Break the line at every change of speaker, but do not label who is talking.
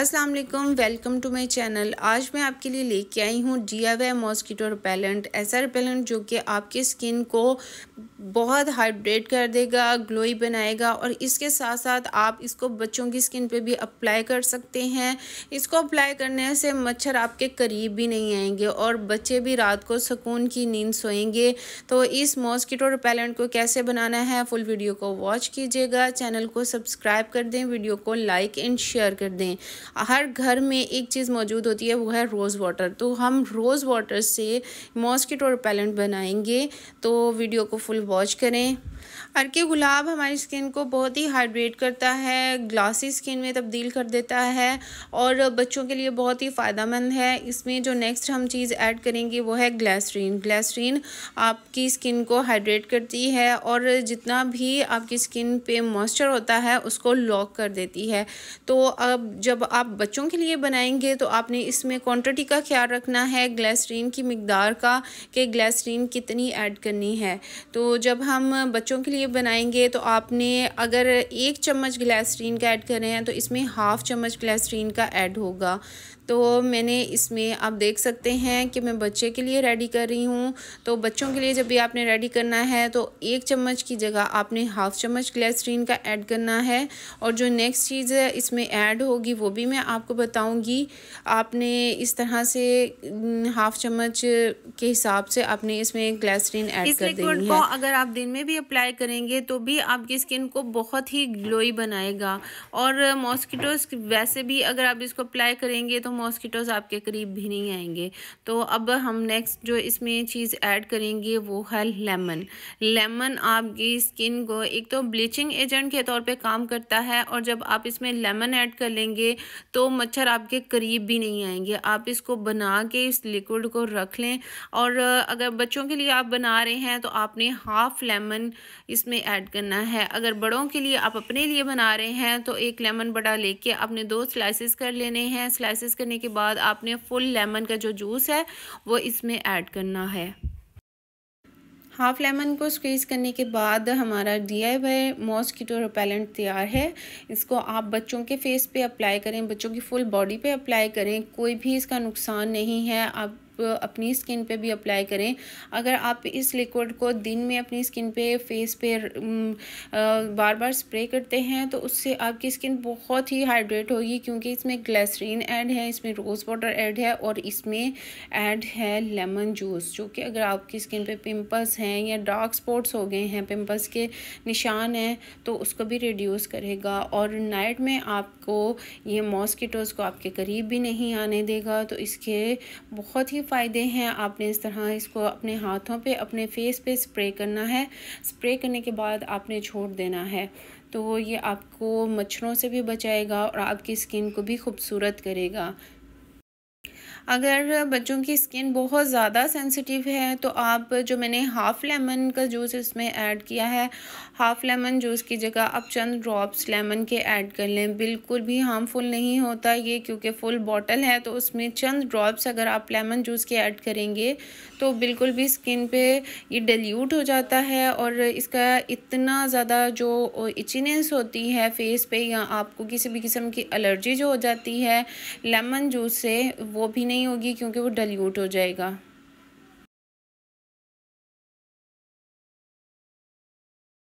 अस्सलाम वालेकुम welcome to my channel आज मैं आपके लिए लेके आई हूँ D I Y mosquito repellent ऐसा रिपेलेंट जो कि आपकी स्किन को बहुत हाइड्रेट कर देगा ग्लोई बनाएगा और इसके साथ साथ आप इसको बच्चों की स्किन पे भी अप्लाई कर सकते हैं इसको अप्लाई करने से मच्छर आपके करीब भी नहीं आएंगे और बच्चे भी रात को सुकून की नींद सोएंगे तो इस मॉस्किटो रिपेलेंट को कैसे बनाना है फुल वीडियो को वॉच कीजिएगा चैनल को सब्सक्राइब कर दें वीडियो को लाइक एंड शेयर कर दें हर घर में एक चीज़ मौजूद होती है वो है रोज़ वाटर तो हम रोज़ वाटर से मॉस्किटो रिपेलेंट बनाएंगे तो वीडियो को फुल वॉच करें अरके गुलाब हमारी स्किन को बहुत ही हाइड्रेट करता है ग्लासी स्किन में तब्दील कर देता है और बच्चों के लिए बहुत ही फ़ायदेमंद है इसमें जो नेक्स्ट हम चीज़ ऐड करेंगे वो है ग्लैसरीन ग्लैसरीन आपकी स्किन को हाइड्रेट करती है और जितना भी आपकी स्किन पे मॉइस्चर होता है उसको लॉक कर देती है तो अब जब आप बच्चों के लिए बनाएंगे तो आपने इसमें क्वान्टिटी का ख्याल रखना है ग्लैसरीन की मकदार का कि ग्लैसरीन कितनी ऐड करनी है तो जब हम बच्चों के लिए बनाएंगे तो आपने अगर एक चम्मच ग्लासरीन का ऐड कर रहे हैं तो इसमें हाफ़ चम्मच ग्लासरीन का ऐड होगा तो मैंने इसमें आप देख सकते हैं कि मैं बच्चे के लिए रेडी कर रही हूँ तो बच्चों के लिए जब भी आपने रेडी करना है तो एक चम्मच की जगह आपने हाफ चम्मच ग्लैसरीन का ऐड करना है और जो नेक्स्ट चीज़ है इसमें ऐड होगी वो भी मैं आपको बताऊँगी आपने इस तरह से हाफ चम्मच के हिसाब से आपने इसमें ग्लैसरीन ऐड कर देनी है अगर आप दिन में भी अप्लाई करेंगे तो भी आपकी स्किन को बहुत ही ग्लोई बनाएगा और मॉस्किटोज वैसे भी अगर आप इसको अप्लाई करेंगे तो मॉस्किटोज़ आपके करीब भी नहीं आएंगे तो अब हम नेक्स्ट जो इसमें चीज़ ऐड करेंगे वो है लेमन लेमन आपकी स्किन को एक तो ब्लीचिंग एजेंट के तौर पे काम करता है और जब आप इसमें लेमन ऐड कर लेंगे तो मच्छर आपके करीब भी नहीं आएंगे आप इसको बना के इस लिक्विड को रख लें और अगर बच्चों के लिए आप बना रहे हैं तो आपने हाफ लेमन इसमें ऐड करना है अगर बड़ों के लिए आप अपने लिए बना रहे हैं तो एक लेमन बड़ा लेके आपने दो स्लाइसिस कर लेने हैं स्लाइसिस करने के बाद आपने फुल लेमन का जो जूस है वो इसमें ऐड करना है हाफ लेमन को स्क्वीज़ करने के बाद हमारा D I Y mosquito repellent तैयार है इसको आप बच्चों के फेस पे अप्लाई करें बच्चों की फुल बॉडी पे अप्लाई करें कोई भी इसका नुकसान नहीं है आप अपनी स्किन पे भी अप्लाई करें अगर आप इस लिक्विड को दिन में अपनी स्किन पे फेस पे बार बार स्प्रे करते हैं तो उससे आपकी स्किन बहुत ही हाइड्रेट होगी क्योंकि इसमें ग्लैसरीन ऐड है इसमें रोज़ वाटर ऐड है और इसमें ऐड है लेमन जूस जो कि अगर आपकी स्किन पे पिंपल्स हैं या डार्क स्पॉट्स हो गए हैं पिंपल्स के निशान हैं तो उसको भी रिड्यूस करेगा और नाइट में आपको ये मॉस्किटोज़ को आपके करीब भी नहीं आने देगा तो इसके बहुत ही फ़ायदे हैं आपने इस तरह इसको अपने हाथों पे अपने फेस पे स्प्रे करना है स्प्रे करने के बाद आपने छोड़ देना है तो ये आपको मच्छरों से भी बचाएगा और आपकी स्किन को भी खूबसूरत करेगा अगर बच्चों की स्किन बहुत ज़्यादा सेंसिटिव है तो आप जो मैंने हाफ़ लेमन का जूस इसमें ऐड किया है हाफ़ लेमन जूस की जगह आप चंद ड्रॉप्स लेमन के ऐड कर लें बिल्कुल भी हार्मफुल नहीं होता ये क्योंकि फुल बॉटल है तो उसमें चंद ड्रॉप्स अगर आप लेमन जूस के ऐड करेंगे तो बिल्कुल भी स्किन पे ये डिल्यूट हो जाता है और इसका इतना ज़्यादा जो इचिनेस होती है फेस पे या आपको किसी भी किस्म की एलर्जी जो हो जाती है लेमन जूस से वो भी नहीं होगी क्योंकि वो डल्यूट हो जाएगा